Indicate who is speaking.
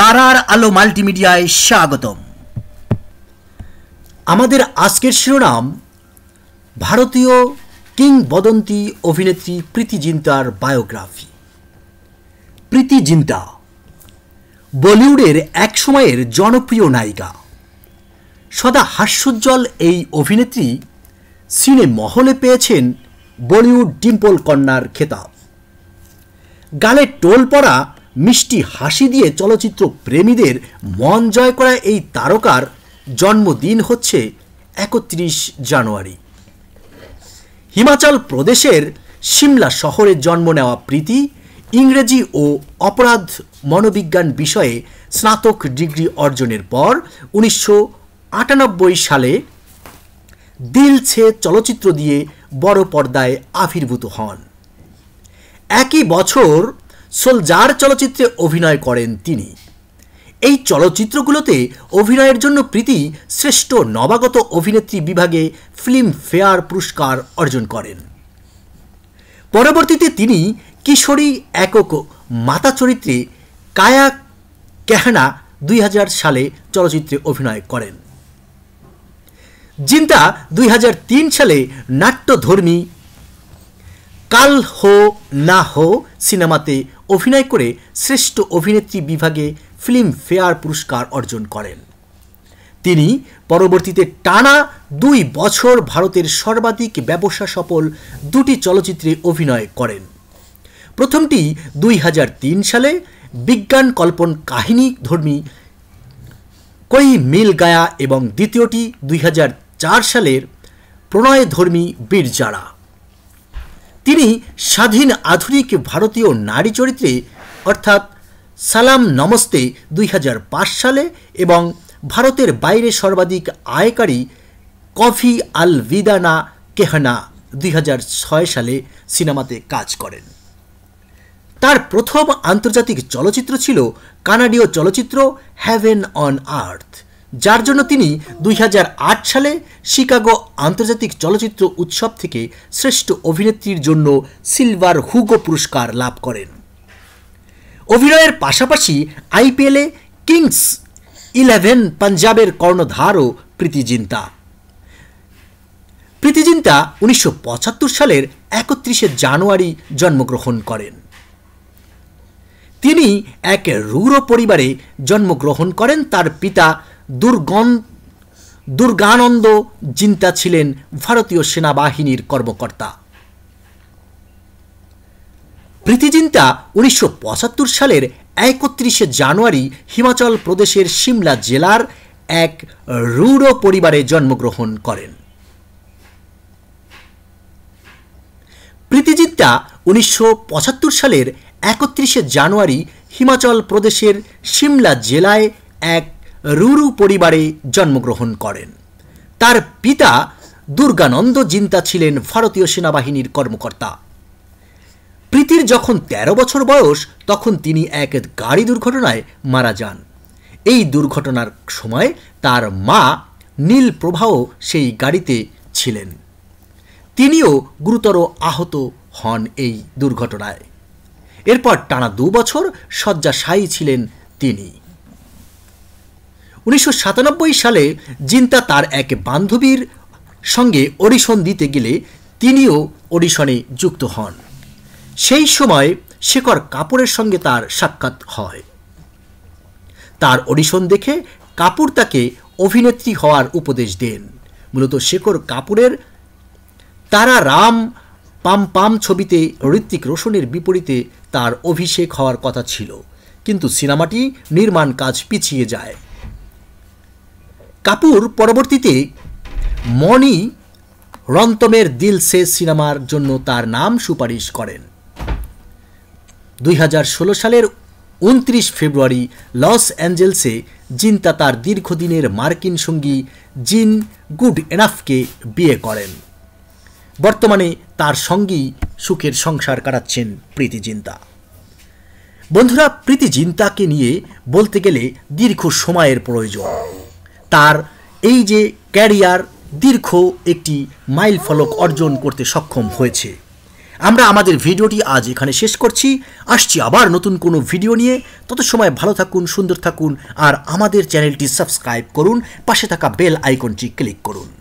Speaker 1: তারার আলো মাল্টিমিডিয়ায় স্বাগতম আমাদের আজকের শিরোনাম ভারতীয় কিংবদন্তি অভিনেত্রী প্রীতি জিন্তার বায়োগ্রাফি প্রীতি জিন্তা বলিউডের এক সময়ের জনপ্রিয় নায়িকা সদা হাস্যোজ্জ্বল এই অভিনেত্রী সিনে মহলে পেয়েছেন বলিউড ডিম্পল কন্যার খেতাব গালে টোল পড়া মিষ্টি হাসি দিয়ে চলচ্চিত্র প্রেমীদের মন জয় করা এই তারকার জন্মদিন হচ্ছে একত্রিশ জানুয়ারি হিমাচল প্রদেশের সিমলা শহরে জন্ম নেওয়া প্রীতি ইংরেজি ও অপরাধ মনোবিজ্ঞান বিষয়ে স্নাতক ডিগ্রি অর্জনের পর উনিশশো সালে দিল ছে চলচ্চিত্র দিয়ে বড় পর্দায় আবির্ভূত হন একই বছর সোলজার চলচ্চিত্রে অভিনয় করেন তিনি এই চলচ্চিত্রগুলোতে অভিনয়ের জন্য প্রীতি শ্রেষ্ঠ নবাগত অভিনেত্রী বিভাগে ফিল্ম ফেয়ার পুরস্কার অর্জন করেন পরবর্তীতে তিনি কিশোরী একক মাতা চরিত্রে কায়া কেহানা দুই সালে চলচ্চিত্রে অভিনয় করেন জিন্তা দুই সালে নাট্যধর্মী কাল হো না হো সিনেমাতে অভিনয় করে শ্রেষ্ঠ অভিনেত্রী বিভাগে ফিল্ম ফেয়ার পুরস্কার অর্জন করেন তিনি পরবর্তীতে টানা দুই বছর ভারতের সর্বাধিক ব্যবসা সফল দুটি চলচ্চিত্রে অভিনয় করেন প্রথমটি দুই হাজার তিন সালে বিজ্ঞান কল্পন কাহিনী ধর্মী কই মিল গায়া এবং দ্বিতীয়টি দুই হাজার চার সালের প্রণয়ধর্মী বীরজারা তিনি স্বাধীন আধুনিক ভারতীয় নারী চরিত্রে অর্থাৎ সালাম নমস্তে দুই সালে এবং ভারতের বাইরে সর্বাধিক আয়কারী কফি আল বিদানা কেহনা দুই সালে সিনেমাতে কাজ করেন তার প্রথম আন্তর্জাতিক চলচ্চিত্র ছিল কানাডীয় চলচ্চিত্র হ্যাভেন অন আর্থ যার জন্য তিনি দুই সালে শিকাগো আন্তর্জাতিক চলচ্চিত্র উৎসব থেকে শ্রেষ্ঠ অভিনেত্রীর জন্য সিলভার হুগো পুরস্কার লাভ করেন অভিনয়ের পাশাপাশি আইপিএলে কিংস ইলেভেন পাঞ্জাবের কর্ণধারও প্রীতিজিন্তা প্রীতিজিন্তা উনিশশো সালের একত্রিশে জানুয়ারি জন্মগ্রহণ করেন তিনি এক রূঢ় পরিবারে জন্মগ্রহণ করেন তার পিতা দুর্গানন্দ জিন্তা ছিলেন ভারতীয় সেনাবাহিনীর কর্মকর্তা প্রীতিজিন্তা উনিশশো সালের একত্রিশে জানুয়ারি হিমাচল প্রদেশের সিমলা জেলার এক রূঢ় পরিবারে জন্মগ্রহণ করেন প্রীতিজিন্তা উনিশশো সালের একত্রিশে জানুয়ারি হিমাচল প্রদেশের সিমলা জেলায় এক রুরু পরিবারে জন্মগ্রহণ করেন তার পিতা দুর্গানন্দ জিন্তা ছিলেন ভারতীয় সেনাবাহিনীর কর্মকর্তা প্রীতির যখন ১৩ বছর বয়স তখন তিনি এক গাড়ি দুর্ঘটনায় মারা যান এই দুর্ঘটনার সময় তার মা নীল প্রভাও সেই গাড়িতে ছিলেন তিনিও গুরুতর আহত হন এই দুর্ঘটনায় এরপর টানা দু বছর শয্যাশায়ী ছিলেন তিনি উনিশশো সালে জিন্তা তার এক বান্ধবীর সঙ্গে অডিশন দিতে গেলে তিনিও অডিশনে যুক্ত হন সেই সময় শেখর কাপুরের সঙ্গে তার সাক্ষাৎ হয় তার অডিশন দেখে কাপুর তাকে অভিনেত্রী হওয়ার উপদেশ দেন মূলত শেখর কাপুরের তারা রাম পাম পাম ছবিতে ঋত্বিক রোশনের বিপরীতে তার অভিষেক হওয়ার কথা ছিল কিন্তু সিনেমাটি নির্মাণ কাজ পিছিয়ে যায় কাপুর পরবর্তীতে মনি রন্তমের দিল সে সিনেমার জন্য তার নাম সুপারিশ করেন দুই সালের উনত্রিশ ফেব্রুয়ারি লস অ্যাঞ্জেলসে জিন্তা তার দীর্ঘদিনের মার্কিন সঙ্গী জিন গুড এনাফকে বিয়ে করেন বর্তমানে তার সঙ্গী সুখের সংসার কাটাচ্ছেন প্রীতি জিন্তা বন্ধুরা প্রীতি জিন্তাকে নিয়ে বলতে গেলে দীর্ঘ সময়ের প্রয়োজন তার এই যে ক্যারিয়ার দীর্ঘ একটি মাইল ফলক অর্জন করতে সক্ষম হয়েছে আমরা আমাদের ভিডিওটি আজ এখানে শেষ করছি আসছি আবার নতুন কোনো ভিডিও নিয়ে তত সময় ভালো থাকুন সুন্দর থাকুন আর আমাদের চ্যানেলটি সাবস্ক্রাইব করুন পাশে থাকা বেল আইকনটি ক্লিক করুন